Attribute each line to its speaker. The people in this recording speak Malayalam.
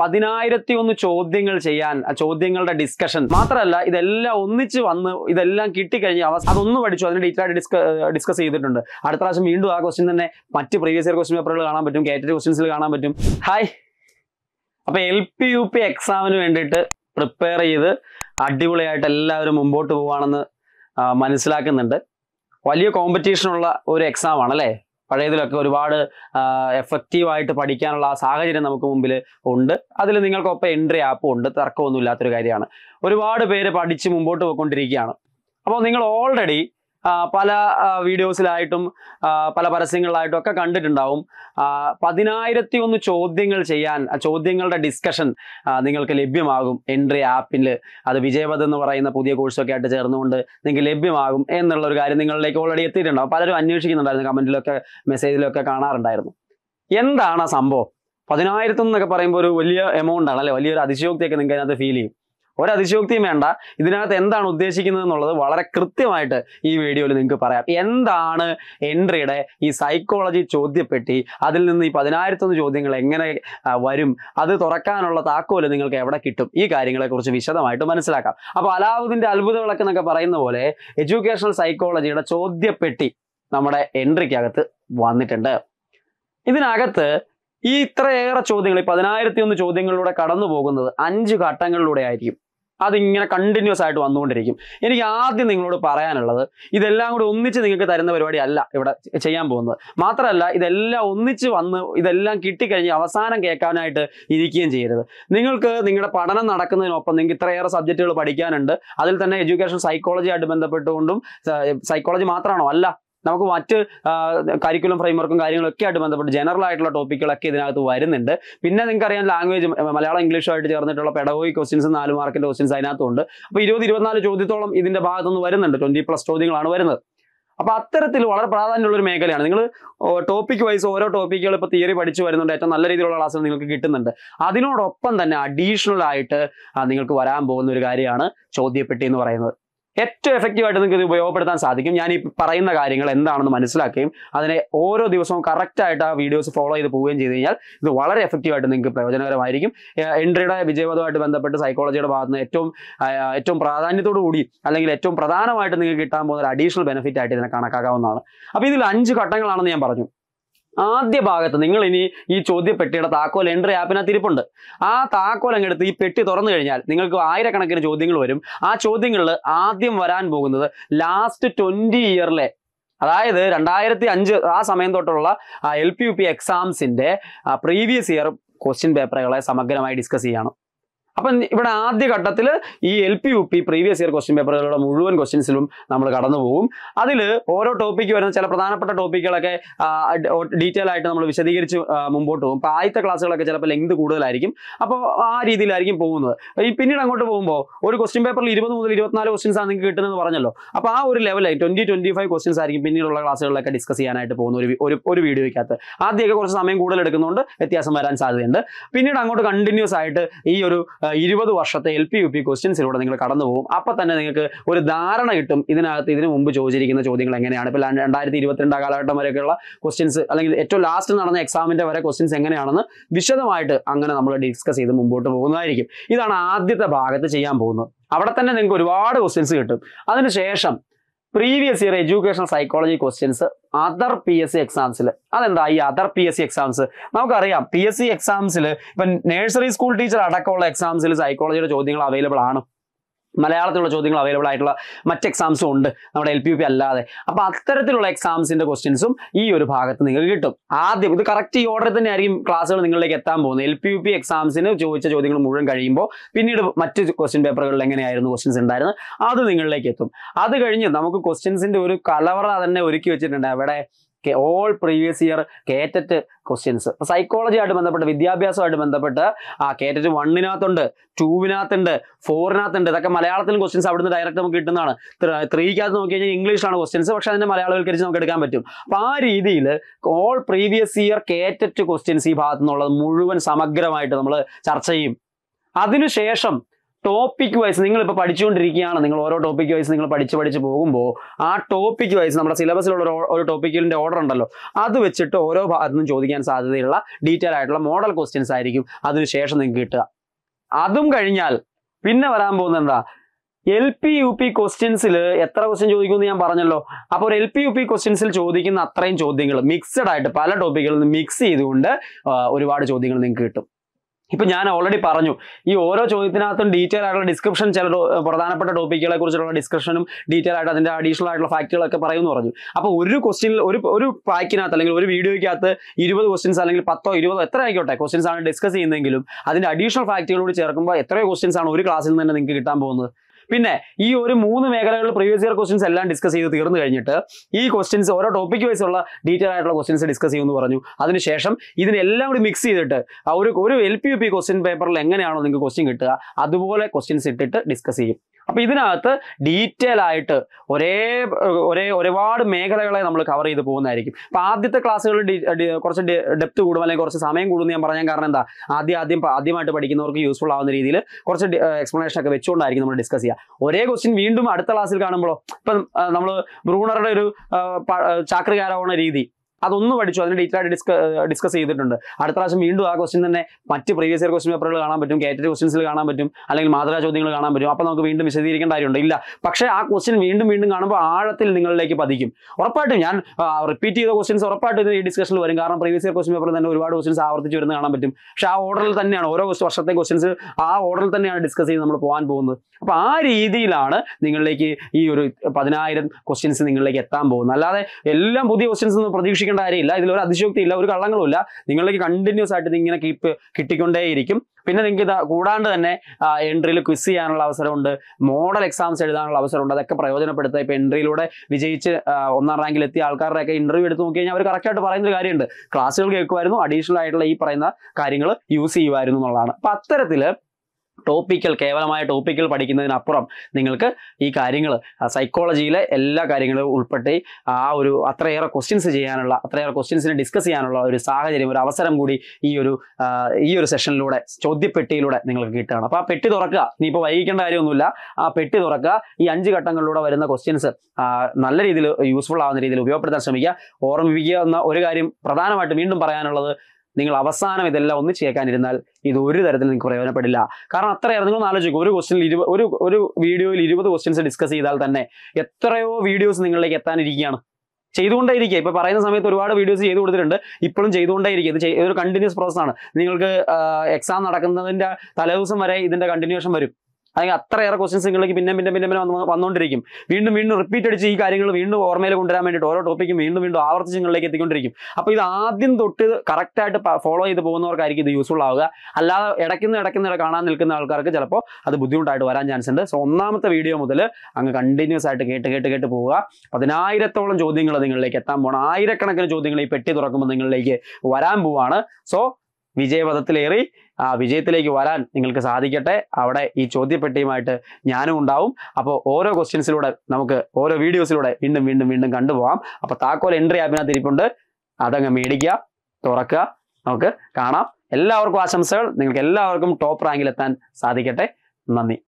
Speaker 1: പതിനായിരത്തി ഒന്ന് ചോദ്യങ്ങൾ ചെയ്യാൻ ആ ചോദ്യങ്ങളുടെ ഡിസ്കഷൻ മാത്രമല്ല ഇതെല്ലാം ഒന്നിച്ച് വന്ന് ഇതെല്ലാം കിട്ടിക്കഴിഞ്ഞ് അവസ്ഥ അതൊന്ന് പഠിച്ചു അതിന് ഡീറ്റെയിൽ ആയിട്ട് ഡിസ്ക ഡിസ്കസ് ചെയ്തിട്ടുണ്ട് അടുത്ത പ്രാവശ്യം വീണ്ടും ആ ക്വസ്റ്റ്യൻ തന്നെ മറ്റ് പ്രീവിയസ് ഇയർ ക്വസ്റ്റ്യൻ പേപ്പറുകൾ കാണാൻ പറ്റും കാറ്റഗറി ക്വസ്റ്റ്യൻസിൽ കാണാൻ പറ്റും ഹായ് അപ്പൊ എൽ പി യു പി എക്സാമിന് വേണ്ടിയിട്ട് പ്രിപ്പയർ ചെയ്ത് അടിപൊളിയായിട്ട് എല്ലാവരും മുമ്പോട്ട് പോവാണെന്ന് മനസ്സിലാക്കുന്നുണ്ട് വലിയ കോമ്പറ്റീഷനുള്ള ഒരു എക്സാം ആണല്ലേ പഴയതിലൊക്കെ ഒരുപാട് എഫക്റ്റീവായിട്ട് പഠിക്കാനുള്ള ആ സാഹചര്യം നമുക്ക് മുമ്പിൽ ഉണ്ട് അതിൽ നിങ്ങൾക്കൊപ്പം എൻട്രി ആപ്പും ഉണ്ട് തർക്കമൊന്നും ഇല്ലാത്തൊരു കാര്യമാണ് ഒരുപാട് പേര് പഠിച്ച് മുമ്പോട്ട് പോയിക്കൊണ്ടിരിക്കുകയാണ് അപ്പോൾ നിങ്ങൾ ഓൾറെഡി പല വീഡിയോസിലായിട്ടും പല പരസ്യങ്ങളിലായിട്ടും ഒക്കെ കണ്ടിട്ടുണ്ടാവും പതിനായിരത്തി ഒന്ന് ചോദ്യങ്ങൾ ചെയ്യാൻ ചോദ്യങ്ങളുടെ ഡിസ്കഷൻ നിങ്ങൾക്ക് ലഭ്യമാകും എൻട്രി ആപ്പിൽ അത് വിജയപഥ് എന്ന് പറയുന്ന പുതിയ കോഴ്സൊക്കെ ആയിട്ട് ചേർന്നുകൊണ്ട് നിങ്ങൾക്ക് ലഭ്യമാകും എന്നുള്ള ഒരു കാര്യം നിങ്ങളിലേക്ക് ഓൾറെഡി എത്തിയിട്ടുണ്ടാവും പലരും അന്വേഷിക്കുന്നുണ്ടായിരുന്നു കമൻറ്റിലൊക്കെ മെസ്സേജിലൊക്കെ കാണാറുണ്ടായിരുന്നു എന്താണ് ആ സംഭവം പതിനായിരത്തി എന്നൊക്കെ പറയുമ്പോൾ ഒരു വലിയ എമൗണ്ട് ആണ് അല്ലെ വലിയൊരു അതിശയോക്തിയൊക്കെ നിങ്ങൾക്ക് അതിനകത്ത് ഫീൽ ചെയ്യും ഒരതിശോക്തിയും വേണ്ട ഇതിനകത്ത് എന്താണ് ഉദ്ദേശിക്കുന്നത് എന്നുള്ളത് വളരെ കൃത്യമായിട്ട് ഈ വീഡിയോയിൽ നിങ്ങൾക്ക് പറയാം എന്താണ് എൻട്രിയുടെ ഈ സൈക്കോളജി ചോദ്യപ്പെട്ടി അതിൽ നിന്ന് ഈ പതിനായിരത്തൊന്ന് ചോദ്യങ്ങൾ എങ്ങനെ വരും അത് തുറക്കാനുള്ള താക്കോല് നിങ്ങൾക്ക് എവിടെ കിട്ടും ഈ കാര്യങ്ങളെക്കുറിച്ച് വിശദമായിട്ട് മനസ്സിലാക്കാം അപ്പോൾ അലാവുദ്ദീൻ്റെ അത്ഭുത എന്നൊക്കെ പറയുന്ന പോലെ എഡ്യൂക്കേഷണൽ സൈക്കോളജിയുടെ ചോദ്യപ്പെട്ടി നമ്മുടെ എൻട്രിക്കകത്ത് വന്നിട്ടുണ്ട് ഇതിനകത്ത് ഈ ഇത്രയേറെ ചോദ്യങ്ങൾ ഈ പതിനായിരത്തി ഒന്ന് ചോദ്യങ്ങളിലൂടെ കടന്നു പോകുന്നത് അഞ്ച് ഘട്ടങ്ങളിലൂടെ ആയിരിക്കും അതിങ്ങനെ കണ്ടിന്യൂസ് ആയിട്ട് വന്നുകൊണ്ടിരിക്കും എനിക്ക് ആദ്യം നിങ്ങളോട് പറയാനുള്ളത് ഇതെല്ലാം കൂടി ഒന്നിച്ച് നിങ്ങൾക്ക് തരുന്ന പരിപാടി അല്ല ഇവിടെ ചെയ്യാൻ പോകുന്നത് മാത്രമല്ല ഇതെല്ലാം ഒന്നിച്ച് വന്ന് ഇതെല്ലാം കിട്ടിക്കഴിഞ്ഞ് അവസാനം കേൾക്കാനായിട്ട് ഇരിക്കുകയും ചെയ്യരുത് നിങ്ങൾക്ക് നിങ്ങളുടെ പഠനം നടക്കുന്നതിനൊപ്പം നിങ്ങൾക്ക് ഇത്രയേറെ സബ്ജക്റ്റുകൾ പഠിക്കാനുണ്ട് അതിൽ തന്നെ എഡ്യൂക്കേഷൻ സൈക്കോളജി ബന്ധപ്പെട്ടുകൊണ്ടും സൈക്കോളജി മാത്രമാണോ അല്ല നമുക്ക് മറ്റ് കരിക്കുലം ഫ്രെയിംവർക്കും കാര്യങ്ങളൊക്കെ ആയിട്ട് ബന്ധപ്പെട്ട് ജനറൽ ആയിട്ടുള്ള ടോപ്പിക്കുകളൊക്കെ ഇതിനകത്ത് വരുന്നുണ്ട് പിന്നെ നിങ്ങൾക്കറിയാം ലാംഗ്വേജ് മലയാളം ഇംഗ്ലീഷുമായിട്ട് ചേർന്നിട്ടുള്ള പെടവോയി ക്വസ്റ്റ്യൻസ് നാല് മാർക്കിന്റെ ക്വസ്റ്റ്യൻസ് അതിനകത്തുണ്ട് അപ്പോൾ ഇരുപത് ഇരുപത്തിനാല് ചോദ്യത്തോളം ഇതിന്റെ ഭാഗത്തുനിന്ന് വരുന്നുണ്ട് ട്വന്റി പ്ലസ് ചോദ്യങ്ങളാണ് വരുന്നത് അപ്പോൾ അത്തരത്തിൽ വളരെ പ്രാധാന്യമുള്ള ഒരു മേഖലയാണ് നിങ്ങൾ ടോപ്പിക് വൈസ് ഓരോ ടോപ്പിക്കുകൾ ഇപ്പോൾ തിയറി പഠിച്ചു വരുന്നുണ്ട് ഏറ്റവും നല്ല രീതിയിലുള്ള ക്ലാസ് നിങ്ങൾക്ക് കിട്ടുന്നുണ്ട് അതിനോടൊപ്പം തന്നെ അഡീഷണൽ ആയിട്ട് നിങ്ങൾക്ക് വരാൻ പോകുന്ന ഒരു കാര്യമാണ് ചോദ്യപ്പെട്ടി എന്ന് പറയുന്നത് ഏറ്റവും എഫക്റ്റീവായിട്ട് നിങ്ങൾക്ക് ഇത് ഉപയോഗപ്പെടുത്താൻ സാധിക്കും ഞാൻ ഈ പറയുന്ന കാര്യങ്ങൾ എന്താണെന്ന് മനസ്സിലാക്കുകയും അതിനെ ഓരോ ദിവസവും കറക്റ്റായിട്ട് ആ വീഡിയോസ് ഫോളോ ചെയ്ത് പോവുകയും ചെയ്ത് കഴിഞ്ഞാൽ ഇത് വളരെ എഫക്റ്റീവായിട്ട് നിങ്ങൾക്ക് പ്രയോജനകരമായിരിക്കും എൻട്രിയുടെ വിജയപഥമായിട്ട് ബന്ധപ്പെട്ട് സൈക്കോളജിയുടെ ഭാഗത്ത് നിന്ന് ഏറ്റവും ഏറ്റവും പ്രാധാന്യത്തോടു കൂടി അല്ലെങ്കിൽ ഏറ്റവും പ്രധാനമായിട്ട് നിങ്ങൾക്ക് കിട്ടാൻ പോകുന്ന ഒരു അഡീഷണൽ ബെനിഫിറ്റ് ആയിട്ട് ഇതിനെ കണക്കാക്കാവുന്നതാണ് അപ്പോൾ ഇതിൽ അഞ്ച് ഘട്ടങ്ങളാണെന്ന് ഞാൻ പറഞ്ഞു ആദ്യ ഭാഗത്ത് നിങ്ങൾ ഇനി ഈ ചോദ്യപ്പെട്ടിയുടെ താക്കോൽ എൻട്രി ആപ്പിനകത്ത് ഇരിപ്പുണ്ട് ആ താക്കോൽ അങ്ങെടുത്ത് ഈ പെട്ടി തുറന്നു കഴിഞ്ഞാൽ നിങ്ങൾക്ക് ആയിരക്കണക്കിന് ചോദ്യങ്ങൾ വരും ആ ചോദ്യങ്ങളിൽ ആദ്യം വരാൻ പോകുന്നത് ലാസ്റ്റ് ട്വന്റി ഇയറിലെ അതായത് രണ്ടായിരത്തി അഞ്ച് ആ സമയം തൊട്ടുള്ള എൽ പി യു പി എക്സാംസിന്റെ പ്രീവിയസ് ഇയർ ക്വസ്റ്റ്യൻ പേപ്പറുകളെ സമഗ്രമായി ഡിസ്കസ് ചെയ്യാണ് അപ്പം ഇവിടെ ആദ്യ ഘട്ടത്തിൽ ഈ L P U P previous year question പേപ്പറുകളുടെ മുഴുവൻ ക്വസ്റ്റ്യൻസിലും നമ്മൾ കടന്നു പോകും അതിൽ ഓരോ ടോപ്പിക്ക് വരുന്ന ചില പ്രധാനപ്പെട്ട ടോപ്പിക്കുകളൊക്കെ ഡീറ്റെയിൽ ആയിട്ട് നമ്മൾ വിശദീകരിച്ച് മുമ്പോട്ട് പോകും അപ്പോൾ ആദ്യത്തെ ക്ലാസ്സുകളൊക്കെ ചിലപ്പോൾ ലെങ്ത് കൂടുതലായിരിക്കും അപ്പോൾ ആ രീതിയിലായിരിക്കും പോകുന്നത് ഈ പിന്നീട് അങ്ങോട്ട് പോകുമ്പോൾ ഒരു ക്വസ്റ്റ്യൻ പേപ്പറിൽ ഇരുപത് മുതൽ ഇരുപത്തിനാല് ക്വസ്റ്റ്യൻസ് ആണ് നിങ്ങൾക്ക് കിട്ടുന്നത് പറഞ്ഞല്ലോ അപ്പോൾ ആ ഒരു ലെവലായി ട്വൻറ്റി ട്വൻറ്റി ഫൈവ് ക്വസ്റ്റ്യൻസ് ആയിരിക്കും പിന്നീടുള്ള ക്ലാസ്സുകളിലൊക്കെ ഡിസ്കസ് ചെയ്യാനായിട്ട് പോകുന്ന ഒരു ഒരു വീഡിയോയ്ക്കകത്ത് ആദ്യമൊക്കെ കുറച്ച് സമയം കൂടുതൽ എടുക്കുന്നതുകൊണ്ട് വ്യത്യാസം വരാൻ സാധ്യതയുണ്ട് പിന്നീട് അങ്ങോട്ട് കണ്ടിന്യൂസ് ആയിട്ട് ഈ ഒരു ഇരുപത് വർഷത്തെ എൽ പി യു പി ക്വസ്റ്റ്യൻസിലൂടെ നിങ്ങൾ കടന്നു പോകും അപ്പം തന്നെ നിങ്ങൾക്ക് ഒരു ധാരണ കിട്ടും ഇതിനകത്ത് ഇതിനു മുമ്പ് ചോദിച്ചിരിക്കുന്ന ചോദ്യങ്ങൾ എങ്ങനെയാണ് ഇപ്പോൾ രണ്ടായിരത്തി ഇരുപത്തിരണ്ട് കാലഘട്ടം വരെയൊക്കെയുള്ള ക്വസ്റ്റ്യൻസ് അല്ലെങ്കിൽ ഏറ്റവും ലാസ്റ്റ് നടന്ന എക്സാമിൻ്റെ വരെ ക്വസ്റ്റ്യൻസ് എങ്ങനെയാണെന്ന് വിശദമായിട്ട് അങ്ങനെ നമ്മൾ ഡിസ്കസ് ചെയ്ത് മുമ്പോട്ട് പോകുന്നതായിരിക്കും ഇതാണ് ആദ്യത്തെ ഭാഗത്ത് ചെയ്യാൻ പോകുന്നത് അവിടെ തന്നെ നിങ്ങൾക്ക് ഒരുപാട് ക്വസ്റ്റ്യൻസ് കിട്ടും അതിനുശേഷം previous year education psychology questions other P S C എക്സാംസിൽ അതെന്താ ഈ other P S C exams നമുക്കറിയാം പി എസ് സി എക്സാംസിൽ ഇപ്പം നേഴ്സറി സ്കൂൾ ടീച്ചർ അടക്കമുള്ള എക്സാംസിൽ സൈക്കോളജിയുടെ ചോദ്യങ്ങൾ അവൈലബിൾ ആണ് മലയാളത്തിലുള്ള ചോദ്യങ്ങൾ അവൈലബിൾ ആയിട്ടുള്ള മറ്റ് എക്സാംസും ഉണ്ട് നമ്മുടെ എൽ പി യു പി അല്ലാതെ അപ്പൊ അത്തരത്തിലുള്ള എക്സാംസിന്റെ ക്വസ്റ്റ്യൻസും ഈ ഒരു ഭാഗത്ത് നിങ്ങൾക്ക് കിട്ടും ആദ്യം ഇത് കറക്റ്റ് ഈ ഓർഡറിൽ തന്നെ ആയിരിക്കും ക്ലാസ്സുകൾ നിങ്ങളിലേക്ക് എത്താൻ പോകുന്നത് എൽ പി യു പി എക്സാംസിന് ചോദിച്ച ചോദ്യങ്ങൾ മുഴുവൻ കഴിയുമ്പോൾ പിന്നീട് മറ്റ് ക്വസ്റ്റ്യൻ പേപ്പറുകളിൽ എങ്ങനെയായിരുന്നു ക്വസ്റ്റ്യൻസ് ഉണ്ടായിരുന്നത് അത് നിങ്ങളിലേക്ക് എത്തും അത് കഴിഞ്ഞ് നമുക്ക് ക്വസ്റ്റ്യൻസിന്റെ ഒരു കലവറ തന്നെ ഒരുക്കി വെച്ചിട്ടുണ്ട് അവിടെ all previous year KTET questions അപ്പോൾ സൈക്കോളജിയായിട്ട് ബന്ധപ്പെട്ട് വിദ്യാഭ്യാസമായിട്ട് ബന്ധപ്പെട്ട് ആ കേറ്ററ്റ് വണ്ണിനകത്തുണ്ട് ടൂവിനകത്തുണ്ട് ഫോറിനകത്തുണ്ട് ഇതൊക്കെ മലയാളത്തിൽ ക്വസ്റ്റ്യൻസ് അവിടുന്ന് ഡയറക്റ്റ് നമുക്ക് കിട്ടുന്നതാണ് ത്രീക്കകത്ത് നോക്കി കഴിഞ്ഞാൽ ഇംഗ്ലീഷിലാണ് ക്വസ്റ്റ്യൻസ് പക്ഷെ അതിന്റെ മലയാളവൽക്കരിച്ച് നമുക്ക് എടുക്കാൻ പറ്റും അപ്പൊ ആ രീതിയിൽ all previous year KTET questions ഈ ഭാഗത്തുനിന്നുള്ളത് മുഴുവൻ സമഗ്രമായിട്ട് നമ്മൾ ചർച്ച ചെയ്യും അതിനുശേഷം ടോപ്പിക് വൈസ് നിങ്ങൾ ഇപ്പോൾ പഠിച്ചുകൊണ്ടിരിക്കുകയാണ് നിങ്ങൾ ഓരോ ടോപ്പിക് വൈസ് നിങ്ങൾ പഠിച്ച് പഠിച്ച് പോകുമ്പോൾ ആ ടോപ്പിക് വൈസ് നമ്മുടെ സിലബസിലുള്ള ഒരു ടോപ്പിക്കിൻ്റെ ഓർഡർ ഉണ്ടല്ലോ അത് വെച്ചിട്ട് ഓരോ ഭാഗത്തും ചോദിക്കാൻ സാധ്യതയുള്ള ഡീറ്റെയിൽ ആയിട്ടുള്ള മോഡൽ ക്വസ്റ്റ്യൻസ് ആയിരിക്കും അതിനുശേഷം നിങ്ങൾക്ക് കിട്ടുക അതും കഴിഞ്ഞാൽ പിന്നെ വരാൻ പോകുന്നത് എന്താ എൽ പി യു പി ക്വസ്റ്റ്യൻസിൽ എത്ര ക്വസ്റ്റ്യൻ ചോദിക്കുമെന്ന് ഞാൻ പറഞ്ഞല്ലോ അപ്പോൾ ഒരു എൽ പി യു പി ക്വസ്റ്റ്യൻസിൽ ചോദിക്കുന്ന അത്രയും ചോദ്യങ്ങൾ മിക്സഡ് ആയിട്ട് പല ടോപ്പിക്കുകളിൽ നിന്ന് മിക്സ് ചെയ്തുകൊണ്ട് ഒരുപാട് ചോദ്യങ്ങൾ നിങ്ങൾക്ക് കിട്ടും ഇപ്പം ഞാൻ ഓൾറെഡി പറഞ്ഞു ഈ ഓരോ ചോദ്യത്തിനകത്തും ഡീറ്റെയിൽ ആയിട്ടുള്ള ഡിസ്ക്രിപ്ഷൻ ചില പ്രധാനപ്പെട്ട ടോപ്പിക്കുകളെ കുറിച്ചുള്ള ഡിസ്ക്രിപ്ഷനും ഡീറ്റെയിൽ ആയിട്ട് അതിൻ്റെ അഡീഷണൽ ആയിട്ടുള്ള ഫാക്റ്റുകളൊക്കെ പറയുമെന്ന് പറഞ്ഞു അപ്പോൾ ഒരു ക്വസ്റ്റിനിൽ ഒരു ഒരു പാക്കിനകത്ത് അല്ലെങ്കിൽ ഒരു വീഡിയോയ്ക്കകത്ത് ഇരുപത് ക്വസ്റ്റ്യൻസ് അല്ലെങ്കിൽ പത്തോ ഇരുപതോ എത്ര ആയിക്കോട്ടെ ക്വസ്റ്റ്യൻസ് ആണ് ഡിസ്കസ് ചെയ്യുന്നെങ്കിലും അതിൻ്റെ അഡീഷണൽ ഫാക്റ്റുകളോട് ചേർക്കുമ്പോൾ എത്രയോ ക്വസ്റ്റ്യൻസ് ആണ് ഒരു ക്ലാസ്സിൽ നിന്ന് തന്നെ നിങ്ങൾക്ക് കിട്ടാൻ പോകുന്നത് പിന്നെ ഈ ഒരു മൂന്ന് മേഖലകളിൽ പ്രീവിയസ് ഇയർ ക്വസ്റ്റ്യൻസ് എല്ലാം ഡിസ്കസ് ചെയ്ത് തീർന്നു കഴിഞ്ഞിട്ട് ഈ ക്വസ്റ്റ്യൻസ് ഓരോ ടോപ്പിക് വൈസ് ഉള്ള ഡീറ്റെയിൽ ആയിട്ടുള്ള ക്വസ്റ്റ്യൻസ് ഡിസ്കസ് ചെയ്യുമെന്ന് പറഞ്ഞു അതിനുശേഷം ഇതിനെല്ലാം കൂടി മിക്സ് ചെയ്തിട്ട് ഒരു ഒരു L P U P question പേപ്പറിൽ എങ്ങനെയാണോ നിങ്ങൾക്ക് ക്വസ്റ്റ്യൻ കിട്ടുക അതുപോലെ ക്വസ്റ്റ്യൻസ് ഇട്ടിട്ട് ഡിസ്കസ് ചെയ്യും അപ്പൊ ഇതിനകത്ത് ഡീറ്റെയിൽ ആയിട്ട് ഒരേ ഒരേ ഒരുപാട് മേഖലകളെ നമ്മൾ കവർ ചെയ്ത് പോകുന്നതായിരിക്കും അപ്പൊ ആദ്യത്തെ ക്ലാസ്സുകളിൽ കുറച്ച് ഡെപ്ത് കൂടും അല്ലെങ്കിൽ കുറച്ച് സമയം കൂടും ഞാൻ പറയാൻ കാരണം എന്താ ആദ്യം ആദ്യം ആദ്യമായിട്ട് പഠിക്കുന്നവർക്ക് യൂസ്ഫുൾ ആവുന്ന രീതിയിൽ കുറച്ച് എക്സ്പ്ലനേഷൻ ഒക്കെ വെച്ചുകൊണ്ടായിരിക്കും നമ്മൾ ഡിസ്കസ് ചെയ്യുക ഒരേ ക്വസ്റ്റ്യൻ വീണ്ടും അടുത്ത ക്ലാസ്സിൽ കാണുമ്പോഴോ ഇപ്പം നമ്മൾ ബ്രൂണറുടെ ഒരു ചാക്രികാരാവണ രീതി അതൊന്ന് പഠിച്ചു അതിന് ഡീറ്റെയിൽ ആയിട്ട് ഡിസ്ക ഡിസ്കസ് ചെയ്തിട്ടുണ്ട് അടുത്ത പ്രാവശ്യം വീണ്ടും ആ ക്വസ്റ്റ്യൻ തന്നെ മറ്റ് പ്രീവിയസ് ഇയർ ക്വസ്റ്റ്യൻ പേപ്പറുകൾ കാണാൻ പറ്റും കാറ്റഗറി ക്വസ്റ്റ്യൻസിൽ കാണാൻ പറ്റും അല്ലെങ്കിൽ മാതൃ ചോദ്യങ്ങൾ കാണാൻ പറ്റും അപ്പോൾ നമുക്ക് വീണ്ടും വിശദീകരിക്കേണ്ട കാര്യമുണ്ട് ഇല്ല പക്ഷേ ആ ക്വസ്റ്റ്യൻ വീണ്ടും വീണ്ടും കാണുമ്പോൾ ആഴത്തിൽ നിങ്ങളിലേക്ക് പതിക്കും ഉറപ്പായിട്ടും ഞാൻ റിപ്പീറ്റ് ചെയ്ത ക്വസ്റ്റ്യൻസ് ഉറപ്പായിട്ടും ഈ ഡിസ്കഷനിൽ വരും കാരണം പ്രീവിയസ് ഇയർ ക്വസ്റ്റ്യൻ പേപ്പറിൽ തന്നെ ഒരുപാട് ക്വസ്റ്റ്യൻസ് ആവർത്തിച്ച് വരുന്നത് കാണാൻ പറ്റും പക്ഷേ ആ ഓർഡറിൽ തന്നെയാണ് ഓരോ വർഷത്തെ ക്വസ്റ്റ്യൻസ് ആ ഓർഡറിൽ തന്നെയാണ് ഡിസ്കസ് ചെയ്ത് നമ്മൾ പോകാൻ പോകുന്നത് അപ്പോൾ ആ രീതിയിലാണ് നിങ്ങളിലേക്ക് ഈ ഒരു പതിനായിരം ക്വസ്റ്റ്യൻസ് നിങ്ങളിലേക്ക് എത്താൻ പോകുന്നത് അല്ലാതെ എല്ലാം പുതിയ ക്വസ്റ്റ്യൻസ് ഒന്നും പ്രതീക്ഷിക്കുന്നത് പേടിക്കേണ്ട കാര്യമില്ല ഇതിലൊരു ഇല്ല ഒരു കള്ളങ്ങളുമില്ല നിങ്ങളിലേക്ക് കണ്ടിന്യൂസ് ആയിട്ട് ഇങ്ങനെ കീപ്പ് കിട്ടിക്കൊണ്ടേയിരിക്കും പിന്നെ നിങ്ങൾക്ക് ഇത് കൂടാണ്ട് തന്നെ എൻട്രിയിൽ ക്വിസ് ചെയ്യാനുള്ള അവസരമുണ്ട് മോഡൽ എക്സാംസ് എഴുതാനുള്ള അവസരമുണ്ട് അതൊക്കെ പ്രയോജനപ്പെടുത്തുക ഇപ്പം എൻട്രിയിലൂടെ വിജയിച്ച് ഒന്നാം റാങ്കിൽ എത്തിയ ആൾക്കാരുടെയൊക്കെ ഇൻ്റർവ്യൂ എടുത്ത് നോക്കി കഴിഞ്ഞാൽ അവർ കറക്റ്റായിട്ട് പറയുന്ന ഒരു കാര്യമുണ്ട് ക്ലാസ്സുകൾ കേൾക്കുമായിരുന്നു അഡീഷണൽ ആയിട്ടുള്ള ഈ പറയുന്ന കാര്യങ്ങൾ യൂസ് ചെയ്യുമായിരുന്നു എന്നുള്ളതാണ് അപ്പം അത്തരത്തിൽ ടോപ്പിക്കൽ കേവലമായ ടോപ്പിക്കൽ പഠിക്കുന്നതിനപ്പുറം നിങ്ങൾക്ക് ഈ കാര്യങ്ങൾ സൈക്കോളജിയിലെ എല്ലാ കാര്യങ്ങളും ഉൾപ്പെട്ട് ആ ഒരു അത്രയേറെ ക്വസ്റ്റ്യൻസ് ചെയ്യാനുള്ള അത്രയേറെ ക്വസ്റ്റ്യൻസിനെ ഡിസ്കസ് ചെയ്യാനുള്ള ഒരു സാഹചര്യം ഒരു അവസരം കൂടി ഈ ഒരു ഈ ഒരു സെഷനിലൂടെ ചോദ്യപ്പെട്ടിയിലൂടെ നിങ്ങൾക്ക് കിട്ടുകയാണ് അപ്പോൾ ആ പെട്ടി തുറക്കുക നീ ഇപ്പോൾ വൈകിക്കേണ്ട കാര്യമൊന്നുമില്ല ആ പെട്ടി തുറക്കുക ഈ അഞ്ച് ഘട്ടങ്ങളിലൂടെ വരുന്ന ക്വസ്റ്റ്യൻസ് നല്ല രീതിയിൽ യൂസ്ഫുൾ ആവുന്ന രീതിയിൽ ഉപയോഗപ്പെടുത്താൻ ശ്രമിക്കുക ഓർമ്മിപ്പിക്കുക എന്ന ഒരു കാര്യം പ്രധാനമായിട്ട് വീണ്ടും പറയാനുള്ളത് നിങ്ങൾ അവസാനം ഇതെല്ലാം ഒന്ന് ചേക്കാനിരുന്നാൽ ഇത് ഒരു തരത്തിൽ നിങ്ങൾക്ക് പ്രയോജനപ്പെടില്ല കാരണം അത്രയേറെ നിങ്ങൾ ആലോചിക്കും ഒരു ക്വസ്റ്റിൽ ഇരുപത് ഒരു ഒരു വീഡിയോയിൽ ഇരുപത് ക്വസ്റ്റ്യൻസ് ഡിസ്കസ് ചെയ്താൽ തന്നെ എത്രയോ വീഡിയോസ് നിങ്ങളിലേക്ക് എത്താനിരിക്കുകയാണ് ചെയ്തുകൊണ്ടേ ഇരിക്കുക ഇപ്പൊ പറയുന്ന സമയത്ത് ഒരുപാട് വീഡിയോസ് ചെയ്തു കൊടുത്തിട്ടുണ്ട് ഇപ്പോഴും ചെയ്തുകൊണ്ടേ ഇരിക്കുക ഇത് ഒരു കണ്ടിന്യൂസ് പ്രോസസ്സാണ് നിങ്ങൾക്ക് എക്സാം നടക്കുന്നതിന്റെ ദിവസം വരെ ഇതിന്റെ കണ്ടിന്യൂഷൻ വരും അല്ലെങ്കിൽ അത്രയേറെ ക്വസ്റ്റ്യൻസ് നിങ്ങൾക്ക് പിന്നെ പിന്നെ പിന്നെ പിന്നെ വന്നുകൊണ്ടിരിക്കും വീണ്ടും വീണ്ടും റിപ്പീറ്റ് അടിച്ച് ഈ കാര്യങ്ങൾ വീണ്ടും ഓർമ്മയിൽ കൊണ്ടുവരാൻ വേണ്ടിയിട്ട് ഓരോ ടോപ്പിക്കും വീണ്ടും വീണ്ടും ആവർത്തിച്ച് നിങ്ങളിലേക്ക് എത്തിക്കൊണ്ടിരിക്കും അപ്പോൾ ഇത് ആദ്യം തൊട്ട് കറക്റ്റായിട്ട് ഫോളോ ചെയ്ത് പോകുന്നവർക്കായിരിക്കും ഇത് യൂസ്ഫുൾ ആവുക അല്ലാതെ ഇടയ്ക്കുന്ന ഇടയ്ക്കുന്ന കാണാൻ നിൽക്കുന്ന ആൾക്കാർക്ക് ചിലപ്പോൾ അത് ബുദ്ധിമുട്ടായിട്ട് വരാൻ ചാൻസ് ഉണ്ട് സോ ഒന്നാമത്തെ വീഡിയോ മുതൽ അങ്ങ് കണ്ടിന്യൂസ് ആയിട്ട് കേട്ട് കേട്ട് കേട്ട് പോവുക പതിനായിരത്തോളം ചോദ്യങ്ങൾ നിങ്ങളിലേക്ക് എത്താൻ പോകണം ആയിരക്കണക്കിന് ചോദ്യങ്ങൾ ഈ പെട്ടി തുറക്കുമ്പോൾ നിങ്ങളിലേക്ക് വരാൻ പോവാണ് സോ വിജയപഥത്തിലേറി ആ വിജയത്തിലേക്ക് വരാൻ നിങ്ങൾക്ക് സാധിക്കട്ടെ അവിടെ ഈ ചോദ്യപ്പെട്ടിയുമായിട്ട് ഞാനും ഉണ്ടാവും അപ്പോൾ ഓരോ ക്വസ്റ്റ്യൻസിലൂടെ നമുക്ക് ഓരോ വീഡിയോസിലൂടെ വീണ്ടും വീണ്ടും വീണ്ടും കണ്ടുപോകാം അപ്പോൾ താക്കോൽ എൻട്രി ആപ്പിനകത്ത് ഇരിപ്പുണ്ട് അതങ്ങ് മേടിക്കുക തുറക്കുക നമുക്ക് കാണാം എല്ലാവർക്കും ആശംസകൾ നിങ്ങൾക്ക് എല്ലാവർക്കും ടോപ്പ് റാങ്കിൽ എത്താൻ സാധിക്കട്ടെ നന്ദി